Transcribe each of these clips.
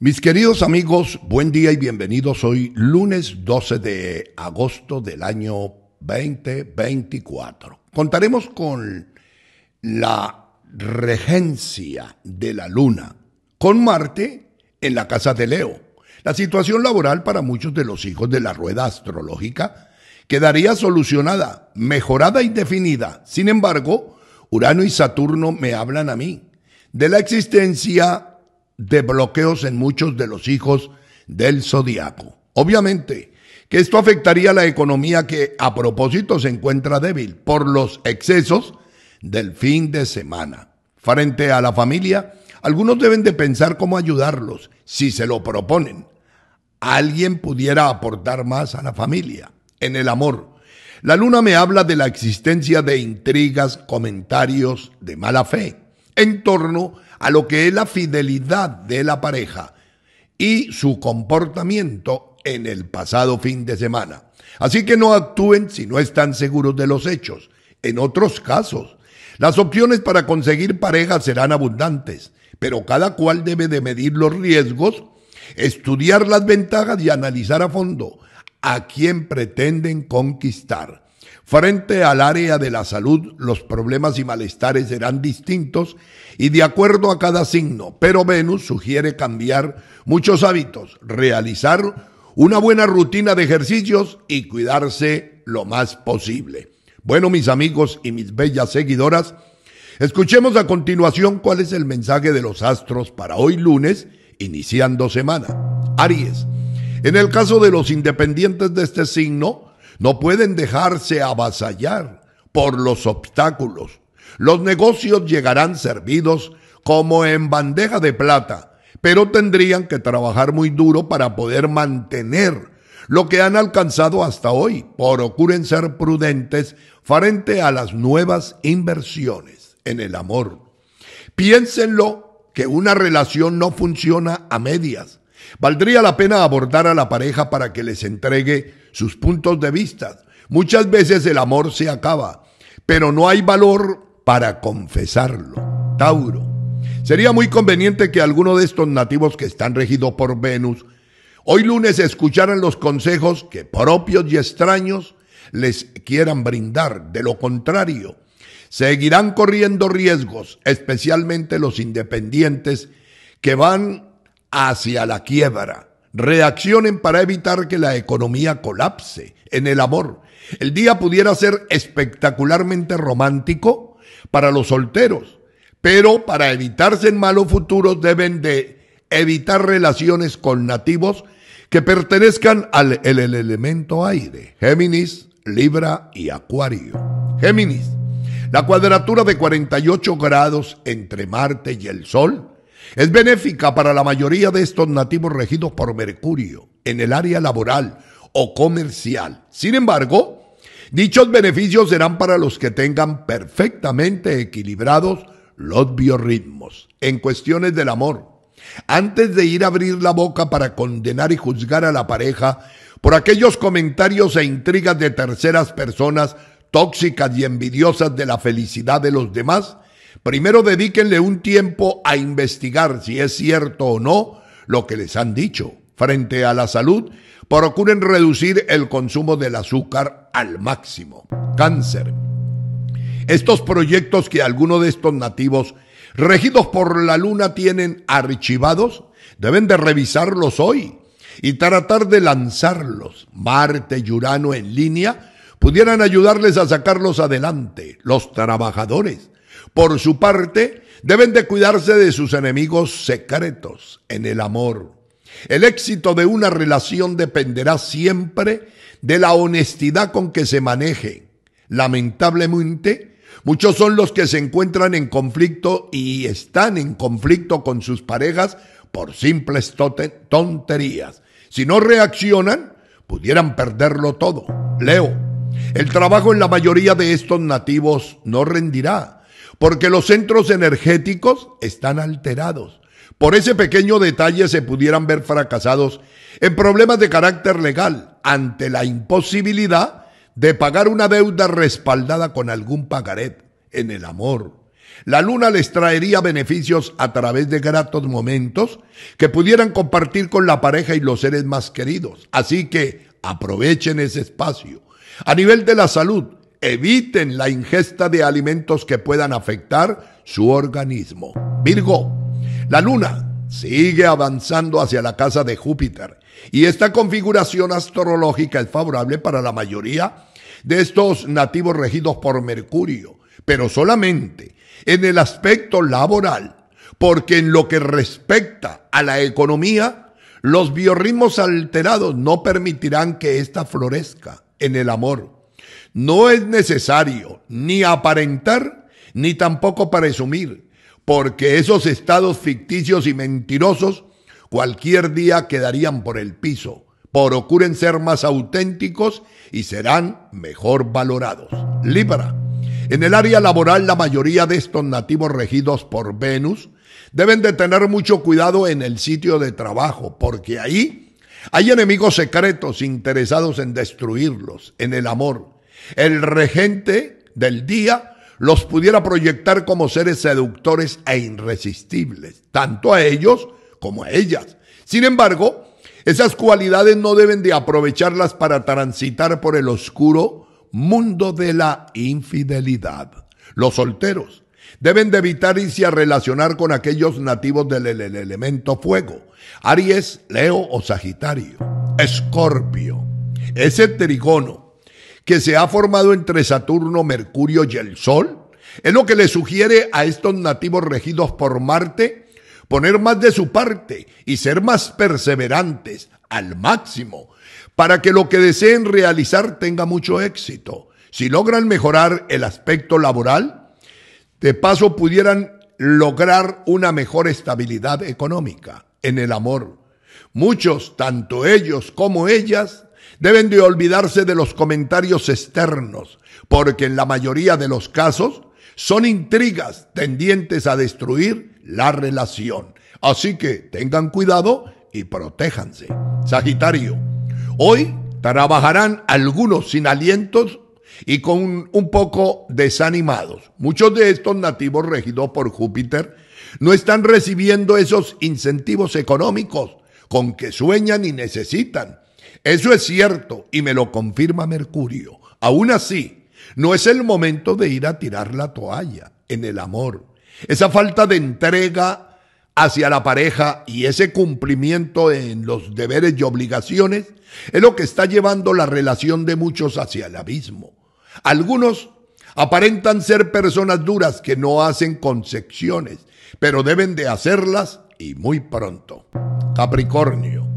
Mis queridos amigos, buen día y bienvenidos. Hoy lunes 12 de agosto del año 2024. Contaremos con la regencia de la luna con Marte en la casa de Leo. La situación laboral para muchos de los hijos de la rueda astrológica quedaría solucionada, mejorada y definida. Sin embargo, Urano y Saturno me hablan a mí de la existencia de bloqueos en muchos de los hijos del zodiaco. Obviamente que esto afectaría a la economía que a propósito se encuentra débil por los excesos del fin de semana. Frente a la familia, algunos deben de pensar cómo ayudarlos si se lo proponen. Alguien pudiera aportar más a la familia. En el amor, la luna me habla de la existencia de intrigas, comentarios de mala fe en torno a lo que es la fidelidad de la pareja y su comportamiento en el pasado fin de semana. Así que no actúen si no están seguros de los hechos. En otros casos, las opciones para conseguir pareja serán abundantes, pero cada cual debe de medir los riesgos, estudiar las ventajas y analizar a fondo a quién pretenden conquistar. Frente al área de la salud, los problemas y malestares serán distintos y de acuerdo a cada signo, pero Venus sugiere cambiar muchos hábitos, realizar una buena rutina de ejercicios y cuidarse lo más posible. Bueno, mis amigos y mis bellas seguidoras, escuchemos a continuación cuál es el mensaje de los astros para hoy lunes, iniciando semana. Aries. En el caso de los independientes de este signo, no pueden dejarse avasallar por los obstáculos. Los negocios llegarán servidos como en bandeja de plata, pero tendrían que trabajar muy duro para poder mantener lo que han alcanzado hasta hoy. Procuren ser prudentes frente a las nuevas inversiones en el amor. Piénsenlo que una relación no funciona a medias Valdría la pena abordar a la pareja para que les entregue sus puntos de vista. Muchas veces el amor se acaba, pero no hay valor para confesarlo. Tauro. Sería muy conveniente que alguno de estos nativos que están regidos por Venus hoy lunes escucharan los consejos que propios y extraños les quieran brindar. De lo contrario, seguirán corriendo riesgos, especialmente los independientes que van hacia la quiebra. Reaccionen para evitar que la economía colapse en el amor. El día pudiera ser espectacularmente romántico para los solteros, pero para evitarse en malos futuros deben de evitar relaciones con nativos que pertenezcan al elemento aire, Géminis, Libra y Acuario. Géminis, la cuadratura de 48 grados entre Marte y el Sol es benéfica para la mayoría de estos nativos regidos por Mercurio en el área laboral o comercial. Sin embargo, dichos beneficios serán para los que tengan perfectamente equilibrados los biorritmos. En cuestiones del amor, antes de ir a abrir la boca para condenar y juzgar a la pareja por aquellos comentarios e intrigas de terceras personas tóxicas y envidiosas de la felicidad de los demás, Primero dedíquenle un tiempo a investigar si es cierto o no lo que les han dicho. Frente a la salud, procuren reducir el consumo del azúcar al máximo. Cáncer. Estos proyectos que algunos de estos nativos regidos por la luna tienen archivados, deben de revisarlos hoy y tratar de lanzarlos. Marte y Urano en línea pudieran ayudarles a sacarlos adelante, los trabajadores por su parte, deben de cuidarse de sus enemigos secretos en el amor. El éxito de una relación dependerá siempre de la honestidad con que se maneje. Lamentablemente, muchos son los que se encuentran en conflicto y están en conflicto con sus parejas por simples tonterías. Si no reaccionan, pudieran perderlo todo. Leo, el trabajo en la mayoría de estos nativos no rendirá porque los centros energéticos están alterados. Por ese pequeño detalle se pudieran ver fracasados en problemas de carácter legal ante la imposibilidad de pagar una deuda respaldada con algún pagaret en el amor. La luna les traería beneficios a través de gratos momentos que pudieran compartir con la pareja y los seres más queridos. Así que aprovechen ese espacio. A nivel de la salud, eviten la ingesta de alimentos que puedan afectar su organismo. Virgo, la luna sigue avanzando hacia la casa de Júpiter y esta configuración astrológica es favorable para la mayoría de estos nativos regidos por Mercurio, pero solamente en el aspecto laboral, porque en lo que respecta a la economía, los biorritmos alterados no permitirán que ésta florezca en el amor. No es necesario ni aparentar ni tampoco presumir, porque esos estados ficticios y mentirosos cualquier día quedarían por el piso. Procuren ser más auténticos y serán mejor valorados. Libra. En el área laboral la mayoría de estos nativos regidos por Venus deben de tener mucho cuidado en el sitio de trabajo, porque ahí hay enemigos secretos interesados en destruirlos, en el amor, el regente del día los pudiera proyectar como seres seductores e irresistibles, tanto a ellos como a ellas. Sin embargo, esas cualidades no deben de aprovecharlas para transitar por el oscuro mundo de la infidelidad. Los solteros deben de evitar irse a relacionar con aquellos nativos del elemento fuego, Aries, Leo o Sagitario. Escorpio, ese trigono que se ha formado entre Saturno, Mercurio y el Sol? Es lo que le sugiere a estos nativos regidos por Marte poner más de su parte y ser más perseverantes al máximo para que lo que deseen realizar tenga mucho éxito. Si logran mejorar el aspecto laboral, de paso pudieran lograr una mejor estabilidad económica en el amor. Muchos, tanto ellos como ellas, Deben de olvidarse de los comentarios externos, porque en la mayoría de los casos son intrigas tendientes a destruir la relación. Así que tengan cuidado y protéjanse. Sagitario, hoy trabajarán algunos sin alientos y con un poco desanimados. Muchos de estos nativos regidos por Júpiter no están recibiendo esos incentivos económicos con que sueñan y necesitan. Eso es cierto y me lo confirma Mercurio. Aún así, no es el momento de ir a tirar la toalla en el amor. Esa falta de entrega hacia la pareja y ese cumplimiento en los deberes y obligaciones es lo que está llevando la relación de muchos hacia el abismo. Algunos aparentan ser personas duras que no hacen concepciones, pero deben de hacerlas y muy pronto. Capricornio.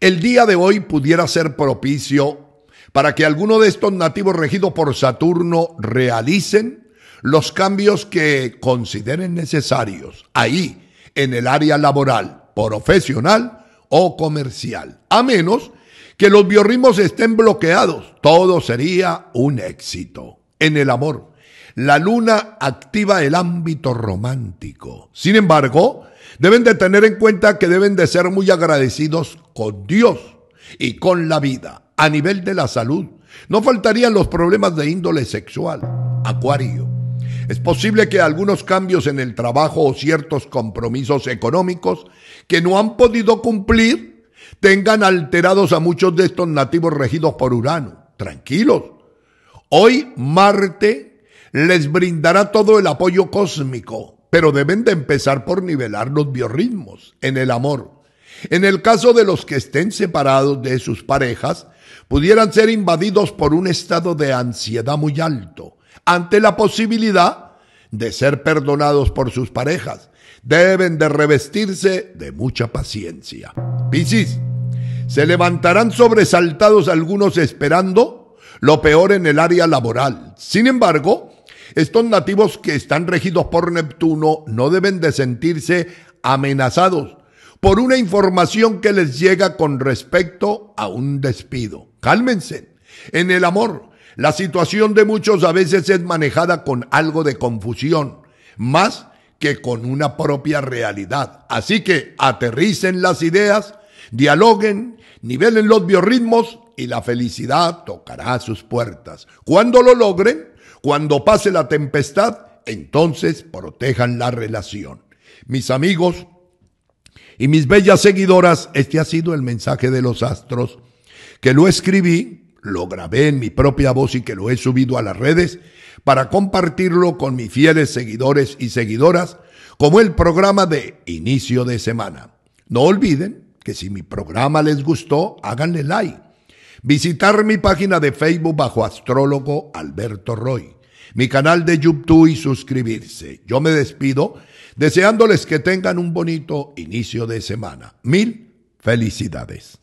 El día de hoy pudiera ser propicio para que alguno de estos nativos regidos por Saturno realicen los cambios que consideren necesarios ahí, en el área laboral, profesional o comercial, a menos que los biorritmos estén bloqueados. Todo sería un éxito. En el amor, la luna activa el ámbito romántico. Sin embargo, Deben de tener en cuenta que deben de ser muy agradecidos con Dios y con la vida a nivel de la salud. No faltarían los problemas de índole sexual. Acuario. Es posible que algunos cambios en el trabajo o ciertos compromisos económicos que no han podido cumplir tengan alterados a muchos de estos nativos regidos por Urano. Tranquilos. Hoy Marte les brindará todo el apoyo cósmico pero deben de empezar por nivelar los biorritmos en el amor. En el caso de los que estén separados de sus parejas, pudieran ser invadidos por un estado de ansiedad muy alto, ante la posibilidad de ser perdonados por sus parejas. Deben de revestirse de mucha paciencia. Piscis, se levantarán sobresaltados algunos esperando lo peor en el área laboral. Sin embargo, estos nativos que están regidos por Neptuno no deben de sentirse amenazados por una información que les llega con respecto a un despido. Cálmense. En el amor, la situación de muchos a veces es manejada con algo de confusión, más que con una propia realidad. Así que aterricen las ideas, dialoguen, nivelen los biorritmos y la felicidad tocará a sus puertas. Cuando lo logren, cuando pase la tempestad, entonces protejan la relación. Mis amigos y mis bellas seguidoras, este ha sido el mensaje de los astros, que lo escribí, lo grabé en mi propia voz y que lo he subido a las redes para compartirlo con mis fieles seguidores y seguidoras como el programa de inicio de semana. No olviden que si mi programa les gustó, háganle like Visitar mi página de Facebook bajo Astrólogo Alberto Roy, mi canal de YouTube y suscribirse. Yo me despido deseándoles que tengan un bonito inicio de semana. Mil felicidades.